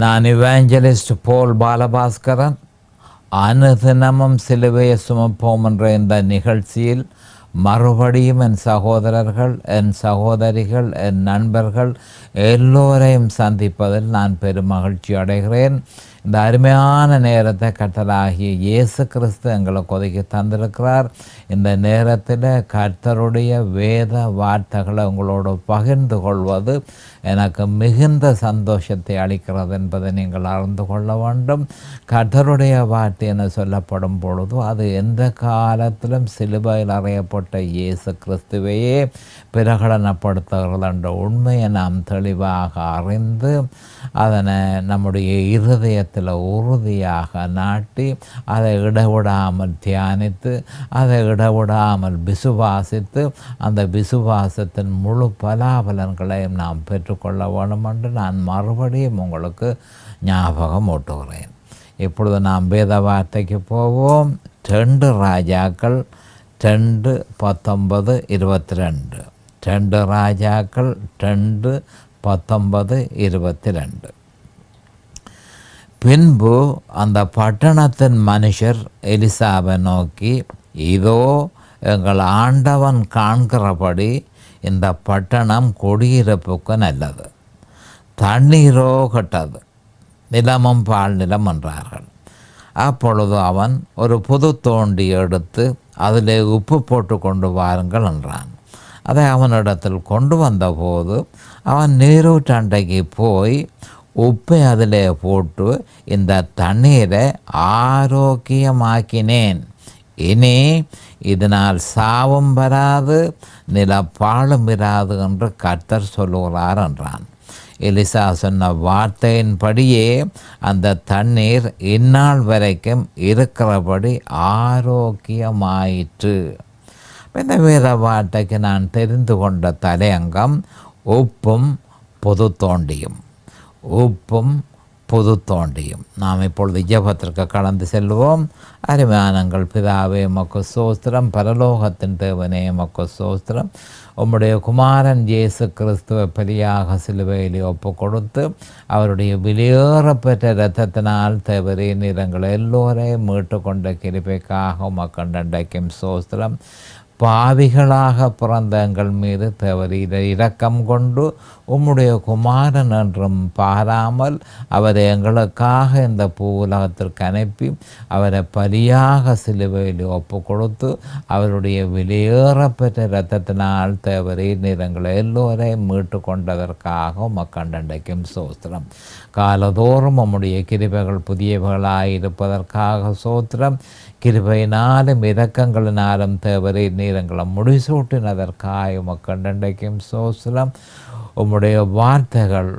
நான் இவாஞ்சலிஸ்ட் போல் பாலபாஸ்கரன் அனுதினமும் சிலுவையை சுமப்போம் என்ற இந்த நிகழ்ச்சியில் மறுபடியும் என் சகோதரர்கள் என் சகோதரிகள் என் நண்பர்கள் எல்லோரையும் சந்திப்பதில் நான் பெரும் மகிழ்ச்சி அடைகிறேன் இந்த அருமையான நேரத்தை கட்டளாகிய இயேசு கிறிஸ்து எங்களை கொதிக்கி தந்திருக்கிறார் இந்த நேரத்தில் கர்த்தருடைய வேத வார்த்தைகளை உங்களோடு பகிர்ந்து கொள்வது எனக்கு மிகுந்த சந்தோஷத்தை அளிக்கிறது என்பதை நீங்கள் அறிந்து கொள்ள வேண்டும் கர்த்தருடைய வார்த்தை என சொல்லப்படும் பொழுது அது எந்த காலத்திலும் சிலுவையில் அறையப்பட்ட இயேசு கிறிஸ்துவையே பிரகடனப்படுத்துகிறது என்ற உண்மையை நாம் தெளிவாக அறிந்து அதனை நம்முடைய இருதயத்தை உள்ளத்தில் உறுதியாக நாட்டி அதை இடவிடாமல் தியானித்து அதை இடவிடாமல் விசுவாசித்து அந்த விசுவாசத்தின் முழு பலாபலன்களையும் நாம் பெற்றுக்கொள்ள வேண்டும் என்று நான் மறுபடியும் உங்களுக்கு ஞாபகம் ஓட்டுகிறேன் இப்பொழுது நாம் வேத வார்த்தைக்கு போவோம் ரெண்டு ராஜாக்கள் ரெண்டு பத்தொன்பது இருபத்தி ரெண்டு ரெண்டு ராஜாக்கள் ரெண்டு பத்தொன்பது இருபத்தி ரெண்டு பின்பு அந்த பட்டணத்தின் மனுஷர் எலிசாவை நோக்கி இதோ எங்கள் ஆண்டவன் காண்கிறபடி இந்த பட்டணம் குடியிருப்புக்கு நல்லது தண்ணீரோ கெட்டது நிலமும் பால் நிலம் என்றார்கள் அப்பொழுது அவன் ஒரு புது தோண்டி எடுத்து அதிலே உப்பு போட்டு கொண்டு வாருங்கள் என்றான் அதை அவனிடத்தில் கொண்டு வந்தபோது அவன் நீரூற்றண்டைக்கு போய் உப்பை அதில் போட்டு இந்த தண்ணீரை ஆரோக்கியமாக்கினேன் இனி இதனால் சாவம் வராது நிலப்பாலும் வராது என்று கர்த்தர் சொல்லுகிறார் என்றான் எலிசா சொன்ன வார்த்தையின்படியே அந்த தண்ணீர் இந்நாள் வரைக்கும் இருக்கிறபடி ஆரோக்கியமாயிற்று இந்த வேத வார்த்தைக்கு நான் தெரிந்து கொண்ட தலையங்கம் உப்பும் பொது தோண்டியும் உப்பும் புது தோண்டியும் நாம் இப்பொழுது ஜபத்திற்கு கடந்து செல்வோம் அருமையானங்கள் பிதாவே மக்கு சோஸ்திரம் பரலோகத்தின் தேவனே மக்கு சோஸ்திரம் உம்முடைய குமாரன் இயேசு கிறிஸ்துவ பலியாக சிலுவையிலே ஒப்பு கொடுத்து அவருடைய வெளியேறப்பெற்ற இரத்தத்தினால் தவறி நிறங்கள் எல்லோரையும் மீட்டு கொண்ட கிருபைக்காக மக்கள் நண்டைக்கும் சோஸ்திரம் பாவிகளாக பிறந்த எங்கள் மீது தவறீர இரக்கம் கொண்டு உம்முடைய குமாரன் என்றும் பாராமல் அவரை எங்களுக்காக இந்த பூ உலகத்திற்கு அனுப்பி அவரை பலியாக சிலுவையில் ஒப்பு கொடுத்து அவருடைய வெளியேறப்பெற்ற இரத்தத்தினால் தவறீர் நிறங்களை எல்லோரையும் மீட்டு கொண்டதற்காக மக்கண்டைக்கும் சோத்திரம் காலதோறும் உம்முடைய கிருபைகள் புதியவர்களாக இருப்பதற்காக சோத்திரம் கிருபையினாலும் இரக்கங்களினாலும் தேவரே நேரங்களும் முடிசூட்டினதற்காக உமக்கு நன்றைக்கும் சோசலம் உம்முடைய வார்த்தைகள்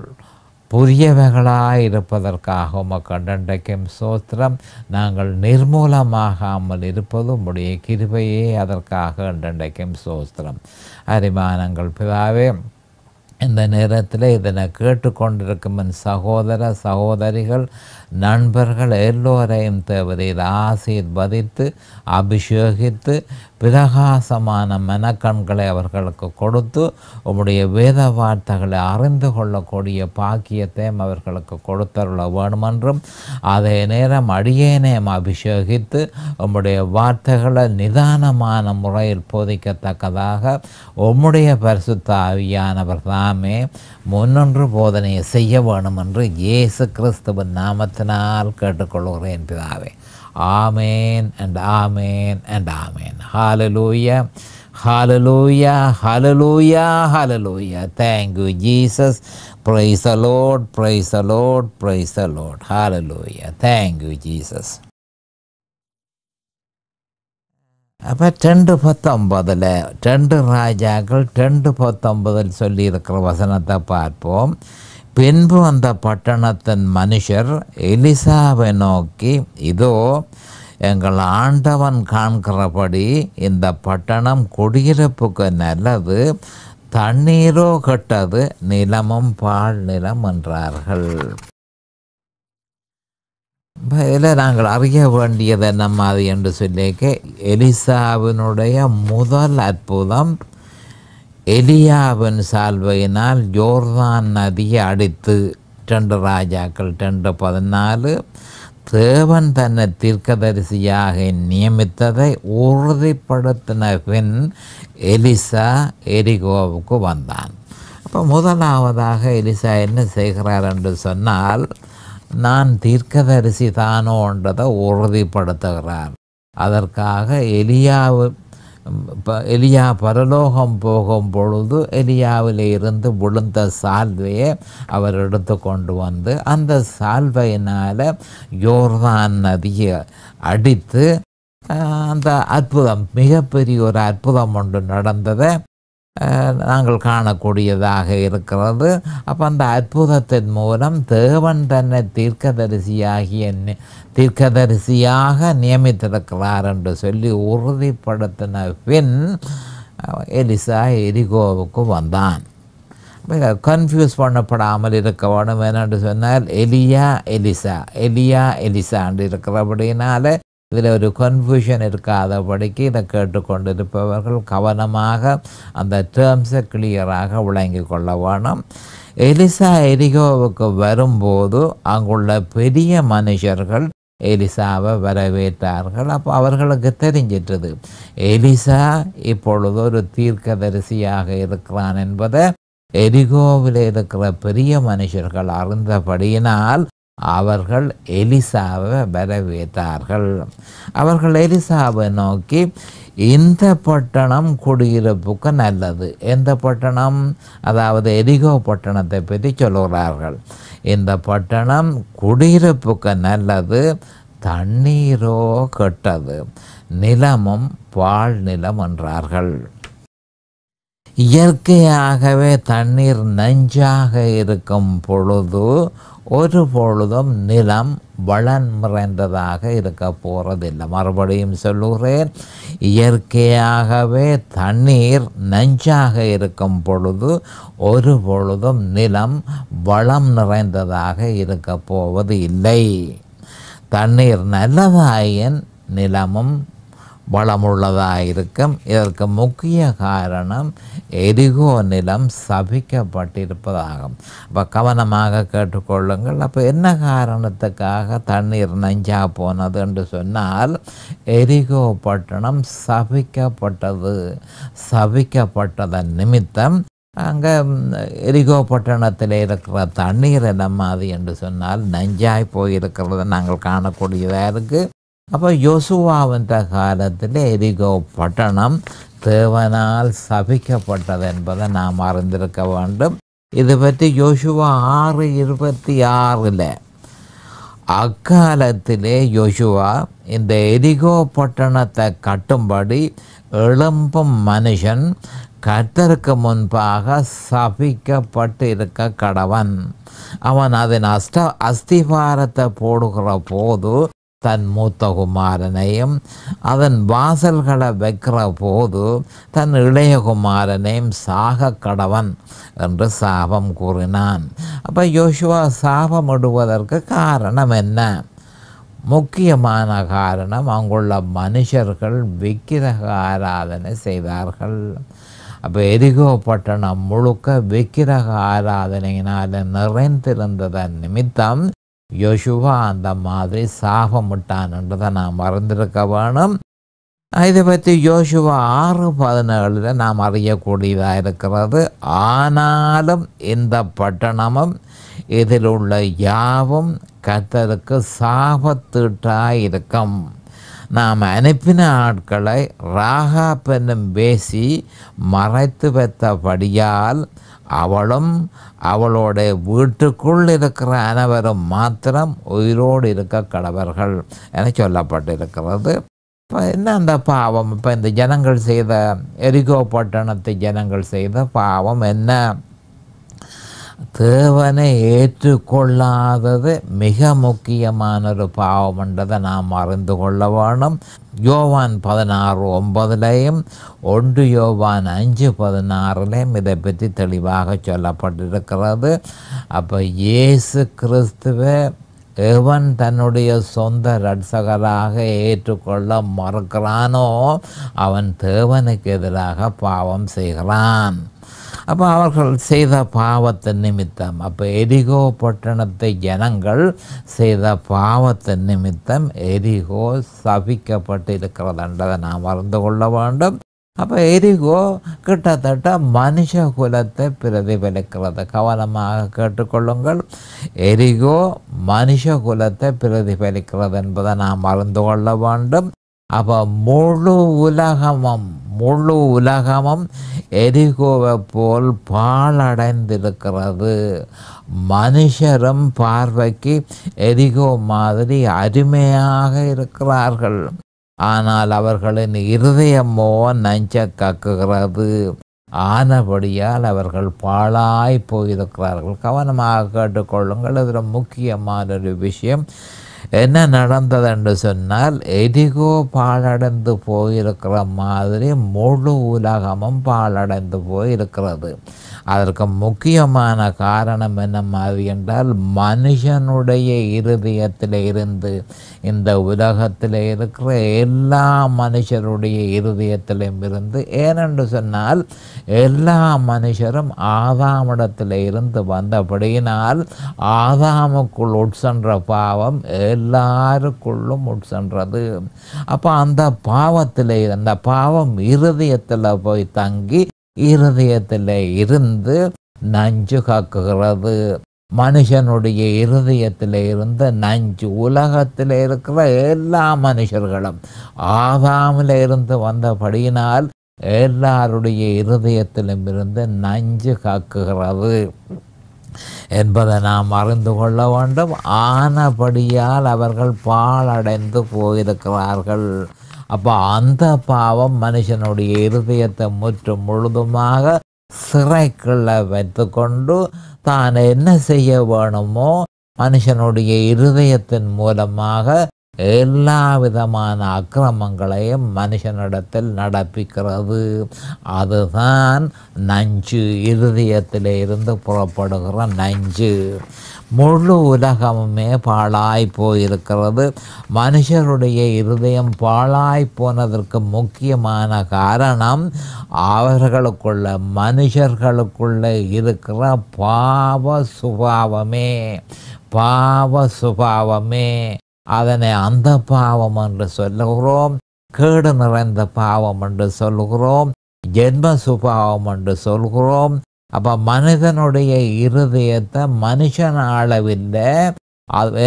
புதியவைகளாக இருப்பதற்காக உமக்கு நன்றைக்கும் சோத்திரம் நாங்கள் நிர்மூலமாகாமல் இருப்பது உம்முடைய கிருபையே அதற்காக நன்றைக்கும் சோஸ்திரம் அரிமானங்கள் பிதாவே இந்த நேரத்தில் இதனை கேட்டுக்கொண்டிருக்கும் என் சகோதர சகோதரிகள் நண்பர்கள் எல்லோரையும் தேவரீர் ஆசீர்வதித்து அபிஷேகித்து பிரகாசமான மனக்கண்களை அவர்களுக்கு கொடுத்து உங்களுடைய வேத வார்த்தைகளை அறிந்து கொள்ளக்கூடிய பாக்கியத்தையும் அவர்களுக்கு கொடுத்தருள வேணுமென்றும் அதே நேரம் அடியேனையும் அபிஷேகித்து உங்களுடைய வார்த்தைகளை நிதானமான முறையில் போதிக்கத்தக்கதாக உம்முடைய பரிசுத்த ஆவியானவர் தாமே முன்னொன்று போதனையை செய்ய வேணும் என்று இயேசு கிறிஸ்துவின் நாமத்தினால் கேட்டுக்கொள்கிறேன் பிதாவே amen and amen and amen hallelujah hallelujah hallelujah hallelujah thank you Jesus praise a lot praise a lot praise a lot hallelujah thank you Jesus அப்போ ரெண்டு பத்தொன்பதில் ரெண்டு ராஜாக்கள் ரெண்டு பத்தொன்பதில் சொல்லியிருக்கிற வசனத்தை பார்ப்போம் பின்பு அந்த பட்டணத்தின் மனுஷர் எலிசாவை நோக்கி இதோ எங்கள் ஆண்டவன் காண்கிறபடி இந்த பட்டணம் குடியிருப்புக்கு நல்லது தண்ணீரோ கெட்டது நிலமும் பால் நிலம் என்றார்கள் இதில் நாங்கள் அறிய வேண்டியது என்ன மாதிரி என்று சொல்லிக்க எலிசாவினுடைய முதல் அற்புதம் எலியாவின் சால்வையினால் ஜோர்தான் நதியை அடித்து ரெண்டு ராஜாக்கள் ரெண்டு பதினாலு தேவன் தன்னை தீர்க்கதரிசியாக நியமித்ததை உறுதிப்படுத்தின பின் எலிசா எரிகோவுக்கு வந்தான் அப்போ முதலாவதாக எலிசா என்ன செய்கிறார் என்று சொன்னால் நான் தீர்க்கதரிசி தானோன்றதை உறுதிப்படுத்துகிறார் அதற்காக எலியாவு எலியா பரலோகம் போகும் பொழுது எலியாவில் இருந்து விழுந்த சால்வையை அவர் எடுத்து கொண்டு வந்து அந்த சால்வையினால் யோர்தான் நதியை அடித்து அந்த அற்புதம் மிகப்பெரிய ஒரு அற்புதம் ஒன்று நடந்ததை நாங்கள் காணக்கூடியதாக இருக்கிறது அப்போ அந்த அற்புதத்தின் மூலம் தேவன் தன்னை தீர்க்கதரிசியாகிய தீர்க்கதரிசியாக நியமித்திருக்கிறார் என்று சொல்லி உறுதிப்படுத்தின பின் எலிசா எரிகோவுக்கு வந்தான் கன்ஃபியூஸ் பண்ணப்படாமல் இருக்க வேணும் என்று சொன்னால் எலியா எலிசா எலியா எலிசாண்டு இருக்கிறபடினால இதில் ஒரு கன்ஃபியூஷன் இருக்காதபடிக்கு இதை கேட்டுக்கொண்டிருப்பவர்கள் கவனமாக அந்த டேர்ம்ஸை கிளியராக விளங்கி கொள்ள வேணும் எலிசா எரிகோவுக்கு வரும்போது அங்குள்ள பெரிய மனுஷர்கள் எலிசாவை வரவேற்றார்கள் அப்போ அவர்களுக்கு தெரிஞ்சிட்டது எலிசா இப்பொழுது ஒரு தீர்க்கதரிசியாக இருக்கிறான் என்பதை எரிகோவில் இருக்கிற பெரிய மனுஷர்கள் அறிந்தபடியினால் அவர்கள் எலிசாவை வரவேற்றார்கள் அவர்கள் எலிசாவை நோக்கி இந்த பட்டணம் குடியிருப்புக்கு நல்லது எந்த பட்டணம் அதாவது எரிகோ பட்டணத்தை பற்றி சொல்கிறார்கள் இந்த பட்டணம் குடியிருப்புக்கு நல்லது தண்ணீரோ கெட்டது நிலமும் பால் நிலம் என்றார்கள் இயற்கையாகவே தண்ணீர் நஞ்சாக இருக்கும் பொழுது ஒரு பொழுதும் நிலம் மறைந்ததாக இருக்க போகிறதில்லை மறுபடியும் சொல்லுகிறேன் இயற்கையாகவே தண்ணீர் நஞ்சாக இருக்கும் பொழுது ஒரு பொழுதும் நிலம் வளம் நிறைந்ததாக இருக்க போவது இல்லை தண்ணீர் நல்லதாயின் நிலமும் வளமுள்ளதாக இருக்கும் இதற்கு முக்கிய காரணம் எரிகோ நிலம் சபிக்கப்பட்டிருப்பதாகும் அப்போ கவனமாக கேட்டுக்கொள்ளுங்கள் அப்போ என்ன காரணத்துக்காக தண்ணீர் நஞ்சா போனது என்று சொன்னால் எரிகோ பட்டணம் சபிக்கப்பட்டது சபிக்கப்பட்டதன் நிமித்தம் அங்கே எரிகோ பட்டணத்தில் இருக்கிற தண்ணீர் என்ன மாதிரி என்று சொன்னால் நஞ்சாய் போயிருக்கிறத நாங்கள் காணக்கூடியதாக இருக்குது அப்போ யோசுவா வந்த காலத்தில் எரிகோ பட்டணம் தேவனால் சபிக்கப்பட்டது என்பதை நாம் அறிந்திருக்க வேண்டும் இது பற்றி யோசுவா ஆறு இருபத்தி ஆறில் அக்காலத்திலே யோசுவா இந்த எரிகோ பட்டணத்தை கட்டும்படி எழும்பும் மனுஷன் கத்தருக்கு முன்பாக சபிக்கப்பட்டு இருக்க கடவன் அவன் அதன் அஸ்த அஸ்திபாரத்தை போடுகிற போது தன் மூத்த குமாரனையும் அதன் வாசல்களை வைக்கிற போது தன் இளைய குமாரனையும் சாக கடவன் என்று சாபம் கூறினான் அப்போ யோசுவா சாபம் இடுவதற்கு காரணம் என்ன முக்கியமான காரணம் அங்குள்ள மனுஷர்கள் விக்கிரக ஆராதனை செய்தார்கள் அப்போ எரிகோ பட்டணம் முழுக்க விக்கிரக ஆராதனையினால் நிறைந்திருந்ததன் நிமித்தம் யோசுவா அந்த மாதிரி சாபமிட்டான்ன்றதை நாம் மறந்திருக்க வேணும் இதை பற்றி யோசுவா ஆறு பதினேழில் நாம் அறியக்கூடியதாக இருக்கிறது ஆனாலும் இந்த பட்டணமும் இதில் உள்ள யாவும் கத்தருக்கு சாபத்தீட்டாக இருக்கும் நாம் அனுப்பின ஆட்களை ராகா பெண்ணும் பேசி மறைத்து வைத்தபடியால் அவளும் அவளோட வீட்டுக்குள் இருக்கிற அனைவரும் மாத்திரம் உயிரோடு இருக்க கடவர்கள் என சொல்லப்பட்டிருக்கிறது இப்போ என்ன அந்த பாவம் இப்போ இந்த ஜனங்கள் செய்த எரிகோ பட்டணத்தை ஜனங்கள் செய்த பாவம் என்ன தேவனை ஏற்றுக்கொள்ளாதது மிக முக்கியமான ஒரு பாவம் என்றதை நாம் அறிந்து கொள்ள வேணும் யோவான் பதினாறு ஒன்பதுலேயும் ஒன்று யோவான் அஞ்சு பதினாறுலேயும் இதை பற்றி தெளிவாக சொல்லப்பட்டிருக்கிறது அப்போ இயேசு கிறிஸ்துவ எவன் தன்னுடைய சொந்த ரட்சகராக ஏற்றுக்கொள்ள மறுக்கிறானோ அவன் தேவனுக்கு எதிராக பாவம் செய்கிறான் அப்போ அவர்கள் செய்த பாவத்தை நிமித்தம் அப்போ எரிகோ பட்டணத்தை ஜனங்கள் செய்த பாவத்தை நிமித்தம் எரிகோ சபிக்கப்பட்டு இருக்கிறதுன்றதை நாம் மறந்து கொள்ள வேண்டும் அப்போ எரிகோ கிட்டத்தட்ட மனுஷ குலத்தை பிரதிபலிக்கிறது கவனமாக கேட்டுக்கொள்ளுங்கள் எரிகோ மனுஷ குலத்தை பிரதிபலிக்கிறது என்பதை நாம் மறந்து கொள்ள வேண்டும் அப்போ முழு உலகமும் முழு உலகமும் எரிகோவை போல் பாழடைந்திருக்கிறது மனுஷரும் பார்வைக்கு எரிகோ மாதிரி அருமையாக இருக்கிறார்கள் ஆனால் அவர்களின் இருதயமோ நஞ்ச கக்குகிறது ஆனபடியால் அவர்கள் பாழாய் போயிருக்கிறார்கள் கவனமாக கேட்டுக்கொள்ளுங்கள் இதில் முக்கியமான ஒரு விஷயம் என்ன நடந்தது என்று சொன்னால் எதிகோ பாழடைந்து போயிருக்கிற மாதிரி முழு உலகமும் பாழடைந்து போயிருக்கிறது அதற்கு முக்கியமான காரணம் என்ன மாதிரி என்றால் மனுஷனுடைய இருதயத்தில் இருந்து இந்த உலகத்தில் இருக்கிற எல்லா மனுஷருடைய இருதயத்திலும் இருந்து ஏனென்று சொன்னால் எல்லா மனுஷரும் ஆதாமிடத்தில் இருந்து வந்தபடியினால் ஆதாமுக்குள் உட்சென்ற பாவம் எல்லாருக்குள்ளும் உட்சென்றது அப்போ அந்த பாவத்தில் அந்த பாவம் இருதயத்தில் போய் தங்கி இருதயத்தில் இருந்து நஞ்சு காக்குகிறது மனுஷனுடைய இருதயத்தில் இருந்து நஞ்சு உலகத்தில் இருக்கிற எல்லா மனுஷர்களும் ஆதாமில் இருந்து வந்தபடியினால் எல்லாருடைய இருதயத்திலும் இருந்து நஞ்சு காக்குகிறது என்பதை நாம் அறிந்து கொள்ள வேண்டும் ஆனபடியால் அவர்கள் பாழடைந்து போயிருக்கிறார்கள் அப்போ அந்த பாவம் மனுஷனுடைய இருதயத்தை முற்று முழுதுமாக சிறைக்குள்ள வைத்து கொண்டு தான் என்ன செய்ய வேணுமோ மனுஷனுடைய இருதயத்தின் மூலமாக எல்லா விதமான அக்கிரமங்களையும் மனுஷனிடத்தில் நடப்பிக்கிறது அதுதான் நஞ்சு இருதயத்தில் இருந்து புறப்படுகிற நஞ்சு முழு உலகமுமே பாழாய் போயிருக்கிறது மனுஷருடைய இருதயம் பாழாய் போனதற்கு முக்கியமான காரணம் அவர்களுக்குள்ள மனுஷர்களுக்குள்ள இருக்கிற பாவ சுபாவமே பாவ சுபாவமே அதனை அந்த பாவம் என்று சொல்லுகிறோம் கேடு நிறைந்த பாவம் என்று சொல்கிறோம் ஜென்ம சுபாவம் என்று சொல்கிறோம் அப்போ மனிதனுடைய இருதயத்தை மனுஷன் ஆளவில்லை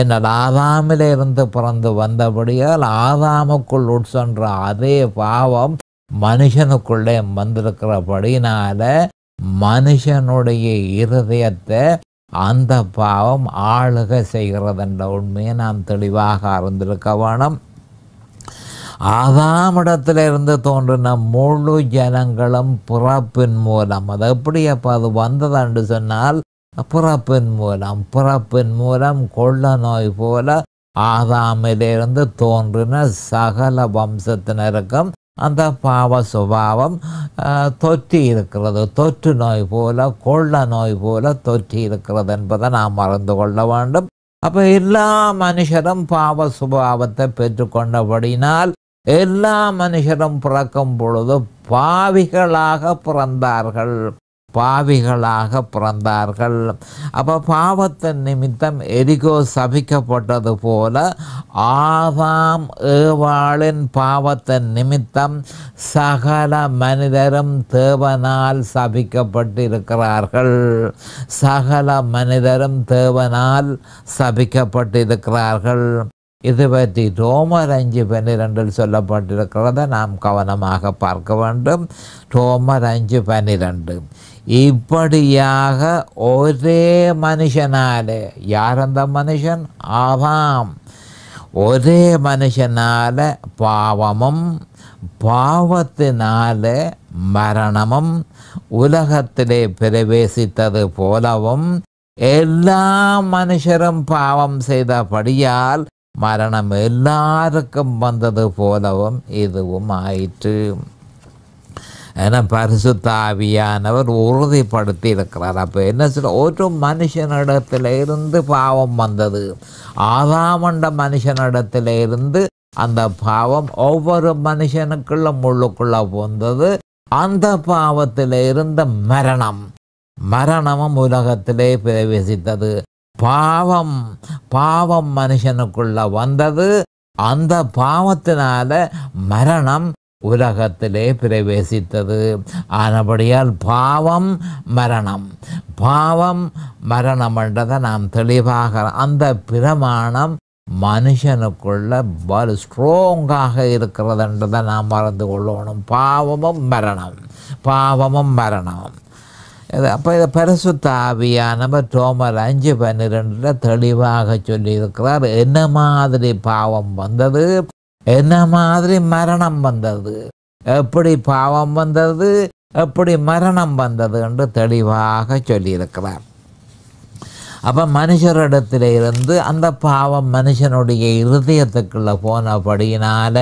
என்ன ஆதாமில் இருந்து பிறந்து வந்தபடியால் ஆதாமுக்குள் உட்சென்ற அதே பாவம் மனுஷனுக்குள்ளே வந்திருக்கிறபடினால மனுஷனுடைய இருதயத்தை அந்த பாவம் ஆளுக செய்கிறதுன்ற உண்மையை நாம் தெளிவாக அறிந்திருக்க வேணும் ஆதாம் இருந்து தோன்றின முழு ஜனங்களும் பிறப்பின் மூலம் அது எப்படி அப்போ அது வந்ததாண்டு சொன்னால் பிறப்பின் மூலம் பிறப்பின் மூலம் கொள்ள நோய் போல ஆதாமிலிருந்து தோன்றின சகல வம்சத்தினருக்கும் அந்த பாவ சுபாவம் தொற்றி இருக்கிறது தொற்று நோய் போல கொள்ள நோய் போல தொற்றி இருக்கிறது என்பதை நாம் மறந்து கொள்ள வேண்டும் அப்போ எல்லா மனுஷரும் பாவ சுபாவத்தை பெற்றுக்கொண்டபடினால் எல்லா மனுஷரும் பிறக்கும் பொழுது பாவிகளாக பிறந்தார்கள் பாவிகளாக பிறந்தார்கள் அப்போ பாவத்தின் நிமித்தம் எரிகோ சபிக்கப்பட்டது போல ஆதாம் ஏவாளின் பாவத்தின் நிமித்தம் சகல மனிதரும் தேவனால் சபிக்கப்பட்டிருக்கிறார்கள் சகல மனிதரும் தேவனால் சபிக்கப்பட்டிருக்கிறார்கள் இது பற்றி ரோமர் அஞ்சு பன்னிரெண்டில் சொல்லப்பட்டிருக்கிறத நாம் கவனமாக பார்க்க வேண்டும் ரோமர் அஞ்சு பன்னிரெண்டு இப்படியாக ஒரே மனுஷனாலே யார் அந்த மனுஷன் ஆவாம் ஒரே மனுஷனால பாவமும் பாவத்தினால மரணமும் உலகத்திலே பிரவேசித்தது போலவும் எல்லா மனுஷரும் பாவம் செய்தபடியால் മരണം എല്ലാവർക്കും വന്നത് പോലവും ഇതുവും ആയിട്ട് ஏன்னா தாவியானவர் உறுதிப்படுத்தி இருக்கிறார் அப்போ என்ன சொல்ல ஒரு மனுஷனிடத்தில் இருந்து பாவம் வந்தது ஆதாமண்ட மனுஷனிடத்தில் இருந்து அந்த பாவம் ஒவ்வொரு மனுஷனுக்குள்ள முள்ளுக்குள்ள வந்தது அந்த பாவத்தில் இருந்த மரணம் மரணமும் உலகத்திலே பிரவேசித்தது பாவம் பாவம் மனுஷனுக்குள்ள வந்தது அந்த பாவத்தினால மரணம் உலகத்திலே பிரவேசித்தது ஆனபடியால் பாவம் மரணம் பாவம் மரணம் என்றதை நாம் தெளிவாக அந்த பிரமாணம் மனுஷனுக்குள்ள வலு ஸ்ட்ரோங்காக இருக்கிறதுன்றதை நாம் மறந்து கொள்ளணும் பாவமும் மரணம் பாவமும் மரணம் அப்போ இதை பரிசு தாவியா நம்ம டோமர் அஞ்சு பன்னிரெண்டில் தெளிவாக சொல்லியிருக்கிறார் என்ன மாதிரி பாவம் வந்தது என்ன மாதிரி மரணம் வந்தது எப்படி பாவம் வந்தது எப்படி மரணம் வந்தது என்று தெளிவாக சொல்லியிருக்கிறார் அப்போ மனுஷரிடத்தில் இருந்து அந்த பாவம் மனுஷனுடைய இருதயத்துக்குள்ளே போனபடியினால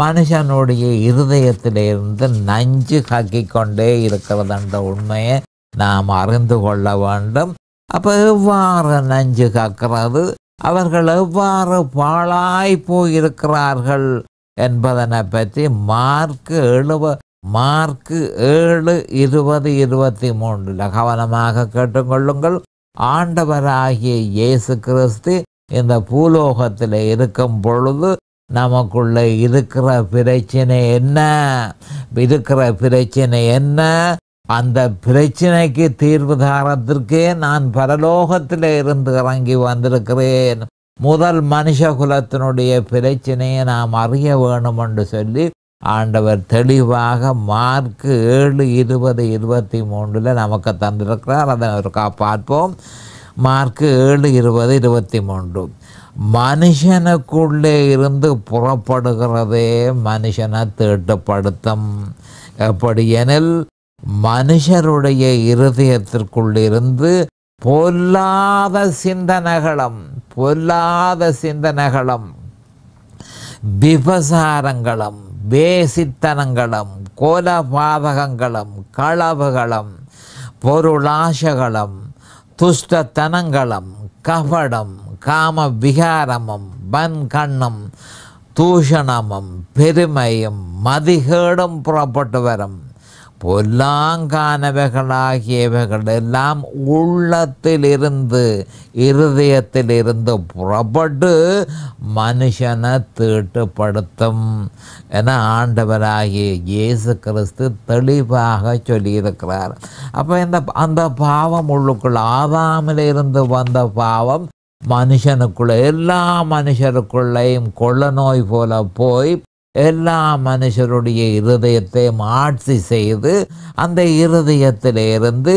மனுஷனுடைய இருதயத்திலிருந்து நஞ்சு கக்கிக்கொண்டே இருக்கிறது என்ற உண்மையை நாம் அறிந்து கொள்ள வேண்டும் அப்போ எவ்வாறு நஞ்சு கக்கிறது அவர்கள் எவ்வாறு பாழாய் போயிருக்கிறார்கள் என்பதனை பற்றி மார்க்கு எழுவ மார்க்கு ஏழு இருபது இருபத்தி மூன்றில் கவனமாக கேட்டுக்கொள்ளுங்கள் ஆண்டவராகிய இயேசு கிறிஸ்து இந்த பூலோகத்தில் இருக்கும் பொழுது நமக்குள்ளே இருக்கிற பிரச்சனை என்ன இருக்கிற பிரச்சனை என்ன அந்த பிரச்சனைக்கு தீர்வு தாரத்திற்கே நான் பரலோகத்தில் இருந்து இறங்கி வந்திருக்கிறேன் முதல் மனுஷ குலத்தினுடைய பிரச்சனையை நாம் அறிய வேணும் என்று சொல்லி ஆண்டவர் தெளிவாக மார்க்கு ஏழு இருபது இருபத்தி மூன்றில் நமக்கு தந்திருக்கிறார் அதை ஒருக்கா பார்ப்போம் மார்க்கு ஏழு இருபது இருபத்தி மூன்று மனுஷனுக்குள்ளே இருந்து புறப்படுகிறதே மனுஷனை தீட்டுப்படுத்தும் எனில் மனுஷருடைய இருதயத்திற்குள்ளிருந்து பொல்லாத சிந்தனைகளும் பொல்லாத சிந்தனைகளும் விபசாரங்களும் வேசித்தனங்களும் கோலபாதகங்களும் களவுகளும் பொருளாசகளும் துஷ்டத்தனங்களும் கபடம் காம விகாரமும் வன்கண்ணும் தூஷணமும் பெருமையும் மதிகேடும் புறப்பட்டு வரும் பொல்லாங்கானவைகளாகியவைகள் எல்லாம் உள்ளத்திலிருந்து இருதயத்திலிருந்து புறப்பட்டு மனுஷனை தீட்டுப்படுத்தும் என ஆண்டவராகிய இயேசு கிறிஸ்து தெளிவாக சொல்லியிருக்கிறார் அப்போ இந்த அந்த பாவம் உள்ளுக்குள் ஆதாமிலிருந்து வந்த பாவம் மனுஷனுக்குள்ளே எல்லா மனுஷருக்குள்ளையும் கொள்ள நோய் போல போய் எல்லா மனுஷருடைய இருதயத்தையும் ஆட்சி செய்து அந்த இருதயத்திலிருந்து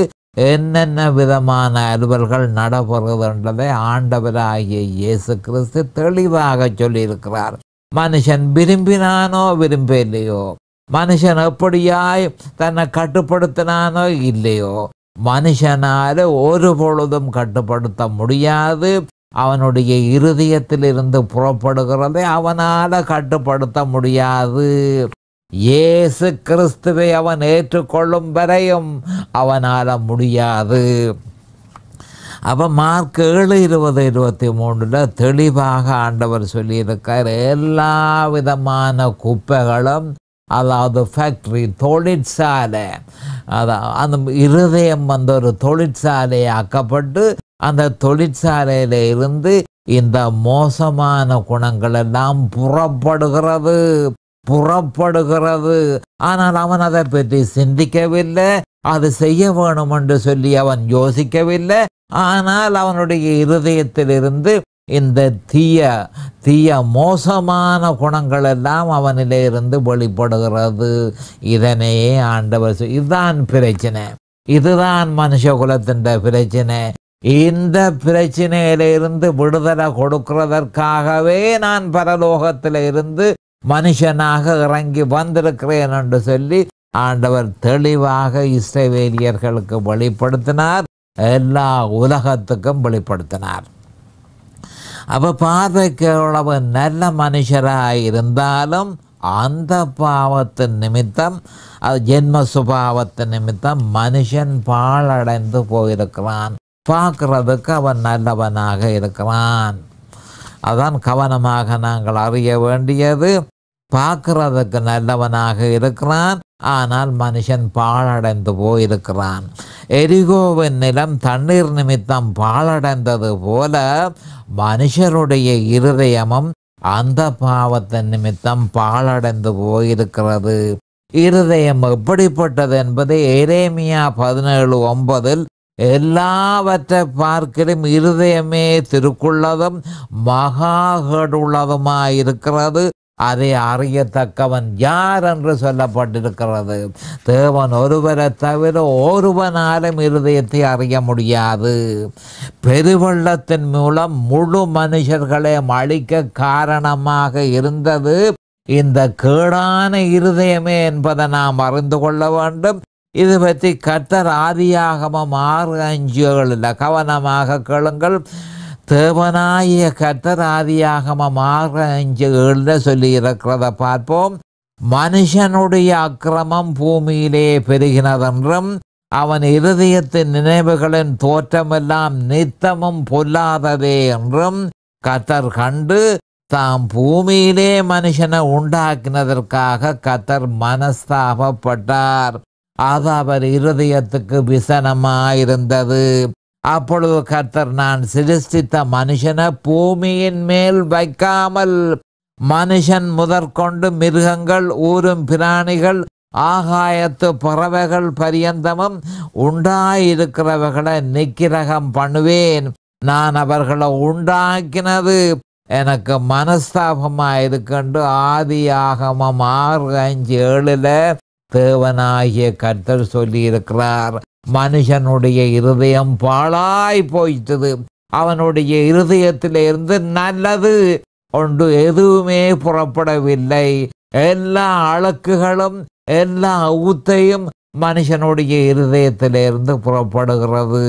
என்னென்ன விதமான அலுவல்கள் நடைபெறுகின்றதை ஆண்டவராகிய இயேசு கிறிஸ்து தெளிவாக சொல்லியிருக்கிறார் மனுஷன் விரும்பினானோ விரும்பலையோ மனுஷன் எப்படியாய் தன்னை கட்டுப்படுத்தினானோ இல்லையோ மனுஷனால் ஒரு பொழுதும் கட்டுப்படுத்த முடியாது அவனுடைய இருதயத்திலிருந்து புறப்படுகிறதை அவனால் கட்டுப்படுத்த முடியாது இயேசு கிறிஸ்துவை அவன் ஏற்றுக்கொள்ளும் வரையும் அவனால் முடியாது அப்போ மார்க் ஏழு இருபது இருபத்தி மூணில் தெளிவாக ஆண்டவர் சொல்லியிருக்கார் எல்லா விதமான குப்பைகளும் அதாவது ஃபேக்ட்ரி தொழிற்சாலை அதான் அந்த இருதயம் வந்த ஒரு ஆக்கப்பட்டு அந்த தொழிற்சாலையில் இருந்து இந்த மோசமான குணங்கள் எல்லாம் புறப்படுகிறது புறப்படுகிறது ஆனால் அவன் அதை பற்றி சிந்திக்கவில்லை அது செய்ய வேணும் என்று சொல்லி அவன் யோசிக்கவில்லை ஆனால் அவனுடைய இருதயத்திலிருந்து இந்த தீய தீய மோசமான குணங்கள் எல்லாம் அவனிலே இருந்து வெளிப்படுகிறது இதனையே ஆண்டவர் இதுதான் பிரச்சனை இதுதான் மனுஷ குலத்தின் பிரச்சனை இந்த பிரச்சனையிலிருந்து விடுதலை கொடுக்கிறதற்காகவே நான் பரலோகத்தில் இருந்து மனுஷனாக இறங்கி வந்திருக்கிறேன் என்று சொல்லி ஆண்டவர் தெளிவாக இஸ்ரவேலியர்களுக்கு வெளிப்படுத்தினார் எல்லா உலகத்துக்கும் வெளிப்படுத்தினார் அப்போ பார்வைக்குள்ளவு நல்ல மனுஷராக இருந்தாலும் அந்த பாவத்தின் நிமித்தம் அது ஜென்ம சுபாவத்தின் நிமித்தம் மனுஷன் பாழடைந்து போயிருக்கிறான் பார்க்குறதுக்கு அவன் நல்லவனாக இருக்கிறான் அதான் கவனமாக நாங்கள் அறிய வேண்டியது பார்க்குறதுக்கு நல்லவனாக இருக்கிறான் ஆனால் மனுஷன் பாழடைந்து போயிருக்கிறான் எரிகோவின் நிலம் தண்ணீர் நிமித்தம் பாழடைந்தது போல மனுஷருடைய இருதயமும் அந்த பாவத்தின் நிமித்தம் பாழடைந்து போயிருக்கிறது இருதயம் எப்படிப்பட்டது என்பதை எரேமியா பதினேழு ஒன்பதில் எல்லாவற்றை பார்க்கிலும் இருதயமே திருக்குள்ளதும் மகாகடுள்ளதுமாயிருக்கிறது அதை அறியத்தக்கவன் யார் என்று சொல்லப்பட்டிருக்கிறது தேவன் ஒருவரை தவிர ஒருவனாலும் இருதயத்தை அறிய முடியாது பெருவெள்ளத்தின் மூலம் முழு மனுஷர்களை அழிக்க காரணமாக இருந்தது இந்த கேடான இருதயமே என்பதை நாம் அறிந்து கொள்ள வேண்டும் இது பற்றி கத்தர் ஆதியாகமும் ஆறு அஞ்சுகளில் கவனமாக கேளுங்கள் தேவனாய கத்தராதியாகம மாற அஞ்சு சொல்லி இருக்கிறத பார்ப்போம் மனுஷனுடைய அக்கிரமம் பூமியிலே பெருகினதென்றும் அவன் இருதயத்தின் நினைவுகளின் தோற்றமெல்லாம் நித்தமும் பொல்லாததே என்றும் கத்தர் கண்டு தாம் பூமியிலே மனுஷனை உண்டாக்கினதற்காக கத்தர் மனஸ்தாபப்பட்டார் அது அவர் இருதயத்துக்கு விசனமாயிருந்தது அப்பொழுது கர்த்தர் நான் சிருஷ்டித்த மனுஷனை பூமியின் மேல் வைக்காமல் மனுஷன் முதற்கொண்டு மிருகங்கள் ஊரும் பிராணிகள் ஆகாயத்து பறவைகள் பரியந்தமும் உண்டாயிருக்கிறவர்களை நிக்கிரகம் பண்ணுவேன் நான் அவர்களை உண்டாக்கினது எனக்கு மனஸ்தாபமாக இருக்குண்டு ஆதி ஆகமம் ஆறு அஞ்சு ஏழில் தேவனாகிய கர்த்தர் சொல்லியிருக்கிறார் மனுஷனுடைய இருதயம் பாழாய் போயிட்டது அவனுடைய இருதயத்திலிருந்து நல்லது ஒன்று எதுவுமே புறப்படவில்லை எல்லா அழக்குகளும் எல்லா ஊத்தையும் மனுஷனுடைய இருதயத்திலிருந்து புறப்படுகிறது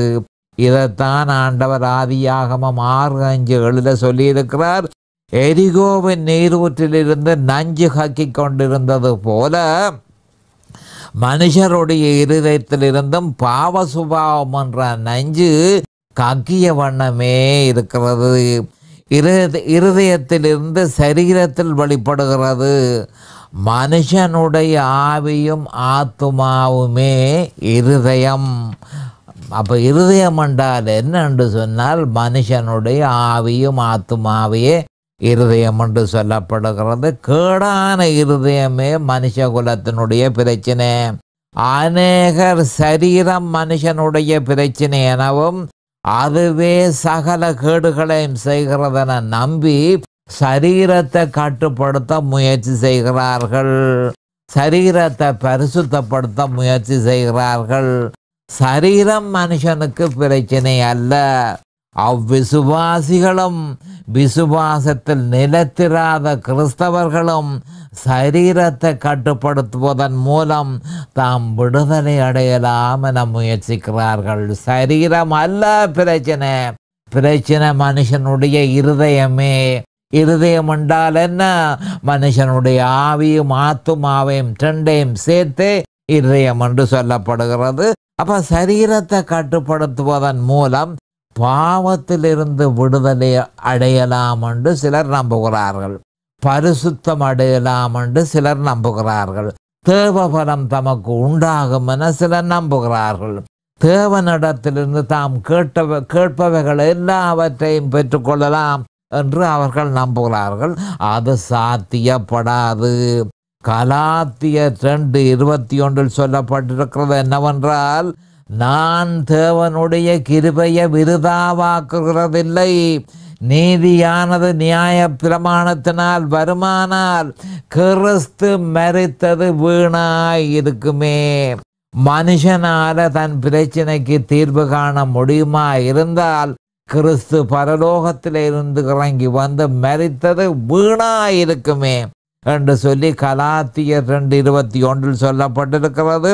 இதைத்தான் ஆண்டவர் ஆதியாகமம் ஆறு அஞ்சு எழுத சொல்லியிருக்கிறார் எரிகோவின் நீரூற்றிலிருந்து நஞ்சு கக்கி கொண்டிருந்தது போல மனுஷருடைய இருதயத்திலிருந்தும் பாவ சுபாவம் என்ற நஞ்சு கக்கிய வண்ணமே இருக்கிறது இருதயத்திலிருந்து சரீரத்தில் வெளிப்படுகிறது மனுஷனுடைய ஆவியும் ஆத்துமாவுமே இருதயம் அப்போ இருதயம் என்றால் என்னென்று சொன்னால் மனுஷனுடைய ஆவியும் ஆத்துமாவையே இருதயம் என்று சொல்லப்படுகிறது கேடான இருதயமே மனுஷ குலத்தினுடைய பிரச்சனை அநேகர் சரீரம் மனுஷனுடைய பிரச்சனை எனவும் அதுவே சகல கேடுகளையும் செய்கிறதென நம்பி சரீரத்தை கட்டுப்படுத்த முயற்சி செய்கிறார்கள் சரீரத்தை பரிசுத்தப்படுத்த முயற்சி செய்கிறார்கள் சரீரம் மனுஷனுக்கு பிரச்சனை அல்ல அவ்விசுவாசிகளும் விசுவாசத்தில் நிலத்திராத கிறிஸ்தவர்களும் சரீரத்தை கட்டுப்படுத்துவதன் மூலம் தாம் விடுதலை அடையலாம் என முயற்சிக்கிறார்கள் சரீரம் அல்ல பிரச்சனை பிரச்சனை மனுஷனுடைய இருதயமே இருதயம் என்றால் என்ன மனுஷனுடைய ஆவியும் ஆத்துமாவையும் ரெண்டையும் சேர்த்து இருதயம் என்று சொல்லப்படுகிறது அப்ப சரீரத்தை கட்டுப்படுத்துவதன் மூலம் பாவத்திலிருந்து விடுதலை அடையலாம் என்று சிலர் நம்புகிறார்கள் பரிசுத்தம் அடையலாம் என்று சிலர் நம்புகிறார்கள் தேவபலம் தமக்கு உண்டாகும் என சிலர் நம்புகிறார்கள் தேவனிடத்திலிருந்து தாம் கேட்டவ கேட்பவைகள் எல்லாவற்றையும் பெற்றுக்கொள்ளலாம் என்று அவர்கள் நம்புகிறார்கள் அது சாத்தியப்படாது கலாத்திய ரெண்டு இருபத்தி ஒன்றில் சொல்லப்பட்டிருக்கிறது என்னவென்றால் நான் தேவனுடைய கிருபையை விருதாவாக்குகிறதில்லை நீதியானது நியாய பிரமாணத்தினால் வருமானால் கிறிஸ்து மறித்தது வீணாய் இருக்குமே மனுஷனால தன் பிரச்சனைக்கு தீர்வு காண முடியுமா இருந்தால் கிறிஸ்து பரலோகத்தில் இருந்து இறங்கி வந்து மறித்தது வீணாய் இருக்குமே என்று சொல்லி கலாத்தியர் ரெண்டு இருபத்தி ஒன்றில் சொல்லப்பட்டிருக்கிறது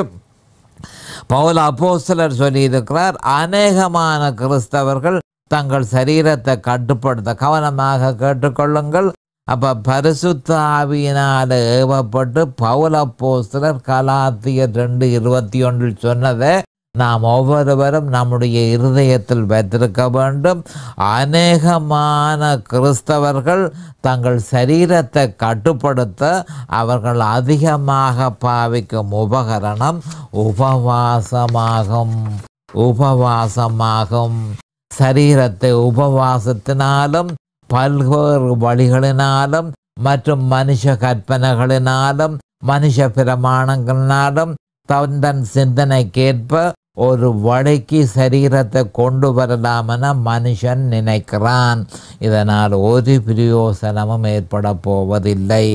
பவுல் அப்போ சிலர் சொல்லியிருக்கிறார் அநேகமான கிறிஸ்தவர்கள் தங்கள் சரீரத்தை கட்டுப்படுத்த கவனமாக கேட்டுக்கொள்ளுங்கள் அப்போ பரிசுத்த ஆவியினால் ஏவப்பட்டு பவுலப்போ சிலர் கலாத்திய ரெண்டு இருபத்தி ஒன்றில் சொன்னதை நாம் ஒவ்வொருவரும் நம்முடைய இருதயத்தில் வைத்திருக்க வேண்டும் அநேகமான கிறிஸ்தவர்கள் தங்கள் சரீரத்தை கட்டுப்படுத்த அவர்கள் அதிகமாக பாவிக்கும் உபகரணம் உபவாசமாகும் உபவாசமாகும் சரீரத்தை உபவாசத்தினாலும் பல்வேறு வழிகளினாலும் மற்றும் மனுஷ கற்பனைகளினாலும் மனுஷ பிரமாணங்களினாலும் தந்தன் சிந்தனைக்கேற்ப ஒரு வடைக்கு சரீரத்தை கொண்டு வரலாமென மனுஷன் நினைக்கிறான் இதனால் ஒரு பிரயோசனமும் ஏற்பட போவதில்லை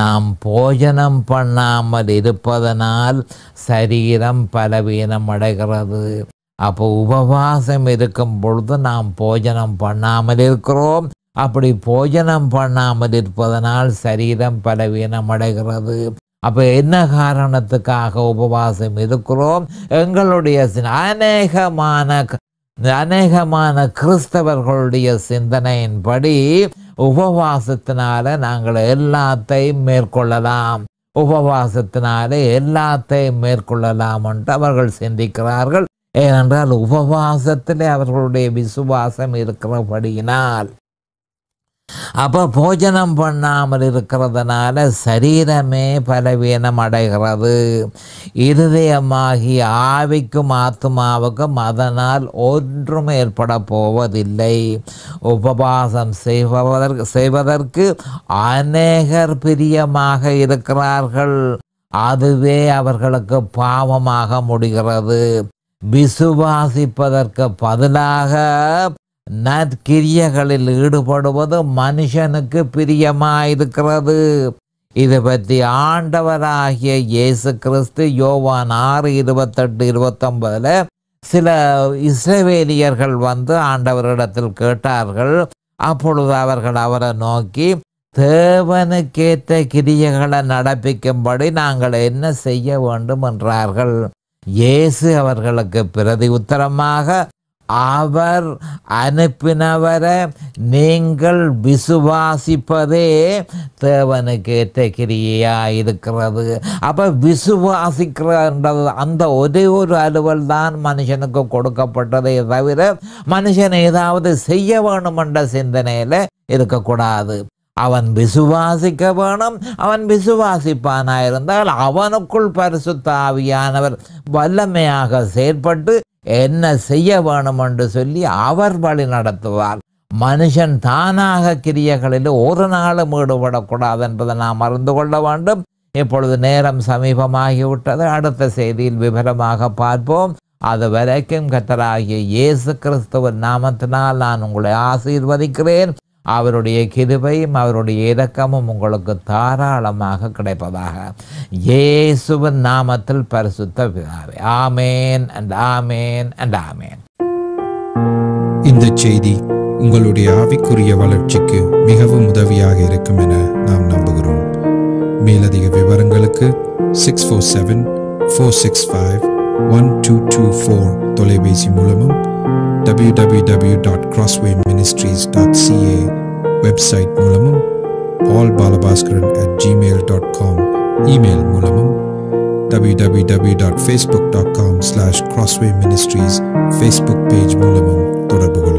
நாம் போஜனம் பண்ணாமல் இருப்பதனால் சரீரம் பலவீனம் அடைகிறது அப்போ உபவாசம் இருக்கும் பொழுது நாம் போஜனம் பண்ணாமல் இருக்கிறோம் அப்படி போஜனம் பண்ணாமல் இருப்பதனால் சரீரம் பலவீனம் அடைகிறது அப்போ என்ன காரணத்துக்காக உபவாசம் இருக்கிறோம் எங்களுடைய அநேகமான அநேகமான கிறிஸ்தவர்களுடைய சிந்தனையின்படி உபவாசத்தினால நாங்கள் எல்லாத்தையும் மேற்கொள்ளலாம் உபவாசத்தினால எல்லாத்தையும் மேற்கொள்ளலாம் என்று அவர்கள் சிந்திக்கிறார்கள் ஏனென்றால் உபவாசத்திலே அவர்களுடைய விசுவாசம் இருக்கிறபடியினால் அப்போ போஜனம் பண்ணாமல் இருக்கிறதுனால சரீரமே பலவீனம் அடைகிறது இருதயமாகி ஆவிக்கும் ஆத்மாவுக்கும் அதனால் ஒன்றும் ஏற்பட போவதில்லை உபவாசம் செய்வதற்கு செய்வதற்கு அநேகர் பிரியமாக இருக்கிறார்கள் அதுவே அவர்களுக்கு பாவமாக முடிகிறது விசுவாசிப்பதற்கு பதிலாக நற்கிரியகளில் ஈடுபடுவது மனுஷனுக்கு பிரியமாயிருக்கிறது இது பற்றி ஆண்டவராகிய இயேசு கிறிஸ்து யோவான் ஆறு இருபத்தெட்டு இருபத்தொம்பதில் சில இஸ்ரவேலியர்கள் வந்து ஆண்டவரிடத்தில் கேட்டார்கள் அப்பொழுது அவர்கள் அவரை நோக்கி தேவனுக்கேற்ற கிரியைகளை நடப்பிக்கும்படி நாங்கள் என்ன செய்ய வேண்டும் என்றார்கள் இயேசு அவர்களுக்கு பிரதி உத்தரமாக அவர் அனுப்பினவரை நீங்கள் விசுவாசிப்பதே தேவனுக்கு ஏற்ற கிரியாக இருக்கிறது அப்போ விசுவாசிக்கிறன்றது அந்த ஒரே ஒரு அலுவல் தான் மனுஷனுக்கு கொடுக்கப்பட்டதே தவிர மனுஷன் ஏதாவது செய்ய வேணுமென்ற சிந்தனையில் இருக்கக்கூடாது அவன் விசுவாசிக்க வேணும் அவன் விசுவாசிப்பானாயிருந்தால் அவனுக்குள் பரிசுத்தாவியானவர் வல்லமையாக செயற்பட்டு என்ன செய்ய வேணும் என்று சொல்லி அவர் வழி நடத்துவார் மனுஷன் தானாக கிரியைகளில் ஒரு நாளும் ஈடுபடக்கூடாது என்பதை நாம் அறிந்து கொள்ள வேண்டும் இப்பொழுது நேரம் சமீபமாகிவிட்டது அடுத்த செய்தியில் விவரமாக பார்ப்போம் அது வரைக்கும் கத்தராகிய இயேசு கிறிஸ்துவின் நாமத்தினால் நான் உங்களை ஆசீர்வதிக்கிறேன் அவருடைய கிருபையும் அவருடைய இரக்கமும் உங்களுக்கு தாராளமாக கிடைப்பதாக இயேசுவின் நாமத்தில் பரிசுத்த பிதாவே ஆமேன் அண்ட் ஆமேன் அண்ட் ஆமேன் இந்த செய்தி உங்களுடைய ஆவிக்குரிய வளர்ச்சிக்கு மிகவும் உதவியாக இருக்கும் என நாம் நம்புகிறோம் மேலதிக விவரங்களுக்கு six four seven four six five one two two four தொலைபேசி மூலமும் www.crosswayministries.ca website. மூலமும் Paul Balabaskaran at Gmail dot மூலமும் www.facebook.com slash crosswayministries Facebook page மூலமும் தொடர்பு